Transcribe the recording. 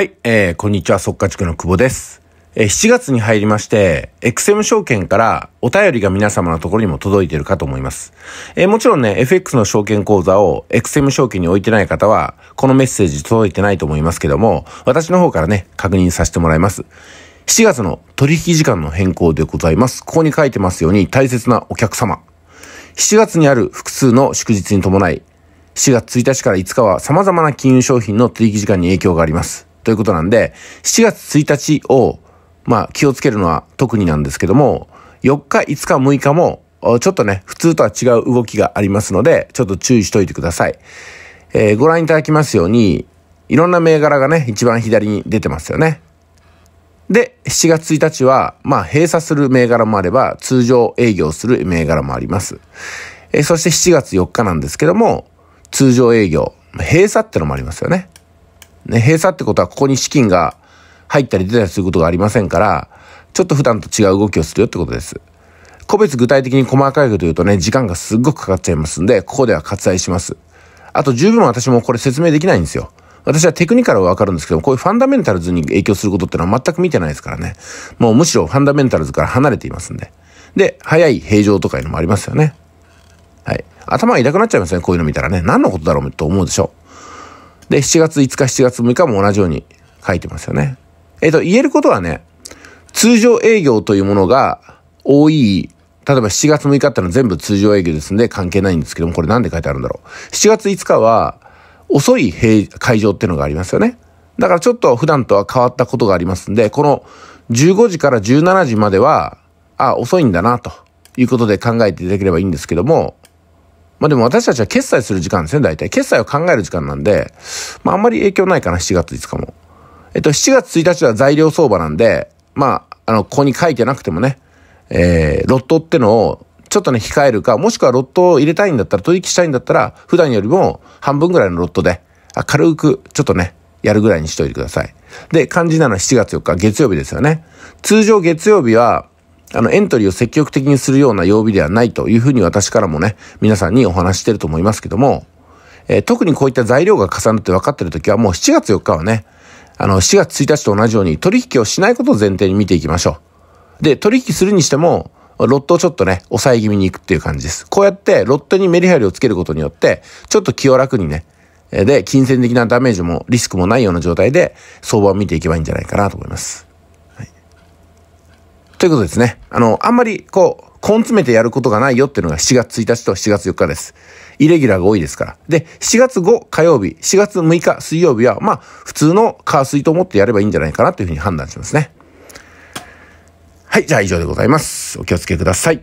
はい、えー、こんにちは、速地区の久保です。えー、7月に入りまして、XM 証券からお便りが皆様のところにも届いているかと思います。えー、もちろんね、FX の証券口座を XM 証券に置いてない方は、このメッセージ届いてないと思いますけども、私の方からね、確認させてもらいます。7月の取引時間の変更でございます。ここに書いてますように、大切なお客様。7月にある複数の祝日に伴い、4月1日から5日は様々な金融商品の取引時間に影響があります。ということなんで、7月1日を、まあ気をつけるのは特になんですけども、4日、5日、6日も、ちょっとね、普通とは違う動きがありますので、ちょっと注意しといてください。えー、ご覧いただきますように、いろんな銘柄がね、一番左に出てますよね。で、7月1日は、まあ、閉鎖する銘柄もあれば、通常営業する銘柄もあります。えー、そして7月4日なんですけども、通常営業、閉鎖ってのもありますよね。ね、閉鎖ってことはここに資金が入ったり出たりすることがありませんから、ちょっと普段と違う動きをするよってことです。個別具体的に細かいこと言うとね、時間がすっごくかかっちゃいますんで、ここでは割愛します。あと十分私もこれ説明できないんですよ。私はテクニカルはわかるんですけど、こういうファンダメンタルズに影響することってのは全く見てないですからね。もうむしろファンダメンタルズから離れていますんで。で、早い平常とかいうのもありますよね。はい。頭が痛くなっちゃいますね、こういうの見たらね。何のことだろうと思うでしょう。で、7月5日、7月6日も同じように書いてますよね。えっ、ー、と、言えることはね、通常営業というものが多い、例えば7月6日ってのは全部通常営業ですんで関係ないんですけども、これなんで書いてあるんだろう。7月5日は遅い会場っていうのがありますよね。だからちょっと普段とは変わったことがありますんで、この15時から17時までは、あ、遅いんだなということで考えていただければいいんですけども、まあでも私たちは決済する時間ですね、大体。決済を考える時間なんで、まああんまり影響ないかな、7月5日も。えっと、7月1日は材料相場なんで、まあ、あの、ここに書いてなくてもね、えー、ロットってのを、ちょっとね、控えるか、もしくはロットを入れたいんだったら、取引したいんだったら、普段よりも半分ぐらいのロットで、軽く、ちょっとね、やるぐらいにしといてください。で、肝心なのは7月4日、月曜日ですよね。通常月曜日は、あの、エントリーを積極的にするような曜日ではないというふうに私からもね、皆さんにお話してると思いますけども、えー、特にこういった材料が重なって分かってる時はもう7月4日はね、あの、7月1日と同じように取引をしないことを前提に見ていきましょう。で、取引するにしても、ロットをちょっとね、抑え気味に行くっていう感じです。こうやってロットにメリハリをつけることによって、ちょっと気を楽にね、で、金銭的なダメージもリスクもないような状態で相場を見ていけばいいんじゃないかなと思います。ということですね。あの、あんまり、こう、根詰めてやることがないよっていうのが7月1日と7月4日です。イレギュラーが多いですから。で、7月5火曜日、4月6日水曜日は、まあ、普通の火水と思ってやればいいんじゃないかなというふうに判断しますね。はい、じゃあ以上でございます。お気をつけください。